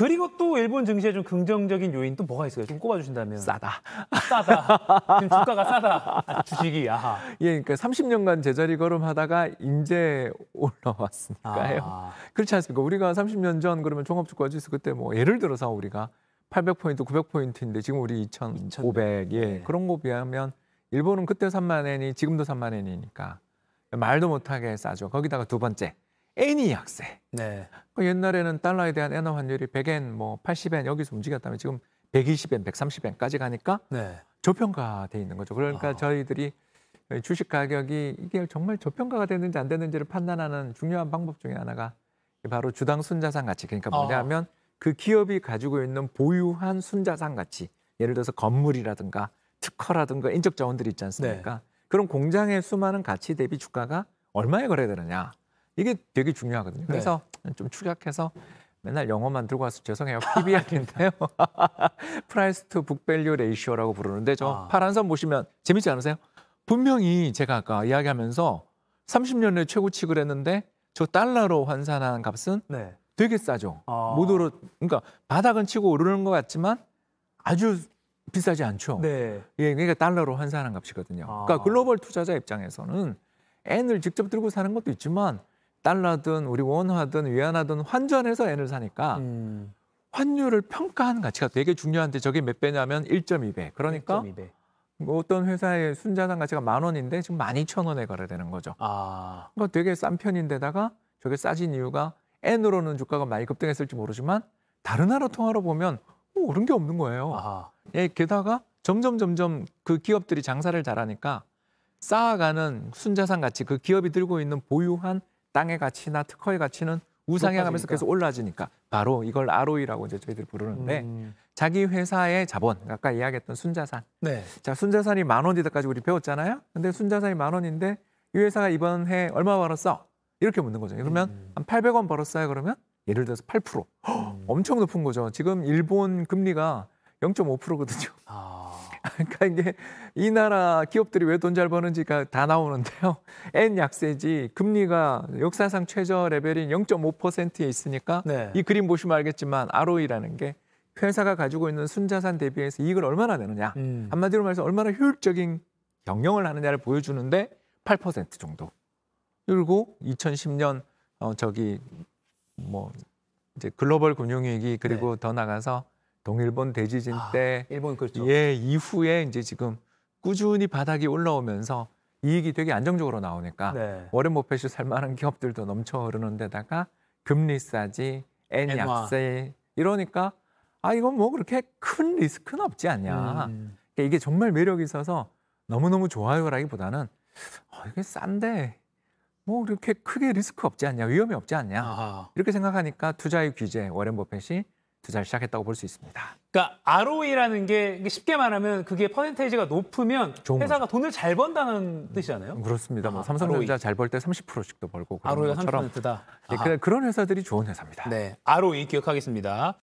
그리고 또 일본 증시에 좀 긍정적인 요인 또 뭐가 있어요? 좀 꼽아주신다면. 싸다. 싸다. 지금 주가가 싸다. 아, 주식이 야하. 예, 그러니까 30년간 제자리 걸음하다가 이제 올라왔으니까요. 아. 그렇지 않습니까? 우리가 30년 전 그러면 종합주가 지수 그때 뭐 예를 들어서 우리가 800포인트, 900포인트인데 지금 우리 2,500 예, 네. 그런 거 비하면 일본은 그때 3만 엔이 지금도 3만 엔이니까 말도 못하게 싸죠. 거기다가 두 번째 애니 약세. 네. 그 옛날에는 달러에 대한 엔화 환율이 100엔, 뭐 80엔 여기서 움직였다면 지금 120엔, 130엔까지 가니까 네. 저평가돼 있는 거죠. 그러니까 아. 저희들이 주식 가격이 이게 정말 저평가가 됐는지 안 됐는지를 판단하는 중요한 방법 중에 하나가 바로 주당 순자산 가치. 그러니까 아. 뭐냐면 아. 그 기업이 가지고 있는 보유한 순자산 가치. 예를 들어서 건물이라든가 특허라든가 인적 자원들이 있지 않습니까? 네. 그런 공장의 수많은 가치 대비 주가가 얼마에 거래되느냐. 이게 되게 중요하거든요. 네. 그래서 네. 좀 축약해서 맨날 영어만 들고 와서 죄송해요. PBR인데요. 프라이스 투 북밸류 레이시오라고 부르는데 저 아. 파란선 보시면 재밌지 않으세요? 분명히 제가 아까 이야기하면서 30년에 최고치그랬는데저 달러로 환산한 값은 네. 되게 싸죠. 아. 못 오르 그러니까 바닥은 치고 오르는 것 같지만 아주 비싸지 않죠. 네. 예, 그러니까 달러로 환산한 값이거든요. 아. 그러니까 글로벌 투자자 입장에서는 엔을 직접 들고 사는 것도 있지만 달러든 우리 원화든 위안화든 환전해서 엔을 사니까 음. 환율을 평가하는 가치가 되게 중요한데 저게 몇 배냐면 1.2배. 그러니까 1.2배. 뭐 어떤 회사의 순자산 가치가 만 원인데 지금 만 이천 원에 거래되는 거죠. 아. 그러니까 되게 싼 편인데다가 저게 싸진 이유가 엔으로는 주가가 많이 급등했을지 모르지만 다른 나라 통화로 보면 뭐 오른 게 없는 거예요. 아. 예, 게다가 점점 점점 그 기업들이 장사를 잘하니까 쌓아가는 순자산 가치 그 기업이 들고 있는 보유한 땅의 가치나 특허의 가치는 우상향하면서 계속 올라지니까 바로 이걸 ROE라고 이제 저희들이 부르는데 음. 자기 회사의 자본 아까 이야기했던 순자산 네. 자 순자산이 만 원이다까지 우리 배웠잖아요 근데 순자산이 만 원인데 이 회사가 이번 해 얼마 벌었어 이렇게 묻는 거죠 그러면 음. 한 800원 벌었어요 그러면 예를 들어서 8% 음. 엄청 높은 거죠 지금 일본 금리가 0.5%거든요 아. 그러니까 이게 이 나라 기업들이 왜 돈 잘 버는지가 다 나오는데요. N 약세지 금리가 역사상 최저 레벨인 0.5%에 있으니까 네. 이 그림 보시면 알겠지만 ROE라는 게 회사가 가지고 있는 순자산 대비해서 이익을 얼마나 내느냐 음. 한마디로 말해서 얼마나 효율적인 경영을 하느냐를 보여주는데 8% 정도. 그리고 2010년 어 저기 뭐 이제 글로벌 금융위기 그리고 네. 더 나가서 동일본 대지진 아, 때 일본 그렇죠. 예 이후에 이제 지금 꾸준히 바닥이 올라오면서 이익이 되게 안정적으로 나오니까 네. 워렌 버핏이 살만한 기업들도 넘쳐 흐르는 데다가 금리 싸지, N 약세 이러니까 아 이건 뭐 그렇게 큰 리스크는 없지 않냐. 음. 그러니까 이게 정말 매력이 있어서 너무너무 좋아요라기보다는 어, 이게 싼데 뭐그렇게 크게 리스크 없지 않냐, 위험이 없지 않냐 아하. 이렇게 생각하니까 투자의 규제 워렌 버펫이 투자를 시작했다고 볼 수 있습니다. 그러니까 ROE라는 게 쉽게 말하면 그게 퍼센테이지가 높으면 회사가 거죠. 돈을 잘 번다는 뜻이잖아요. 그렇습니다. 뭐 아, 뭐 삼성전자 e. 잘벌 때 30%씩도 벌고 ROE가 것처럼. 30%다. 네, 예, 그런 회사들이 좋은 회사입니다. 네, ROE 기억하겠습니다.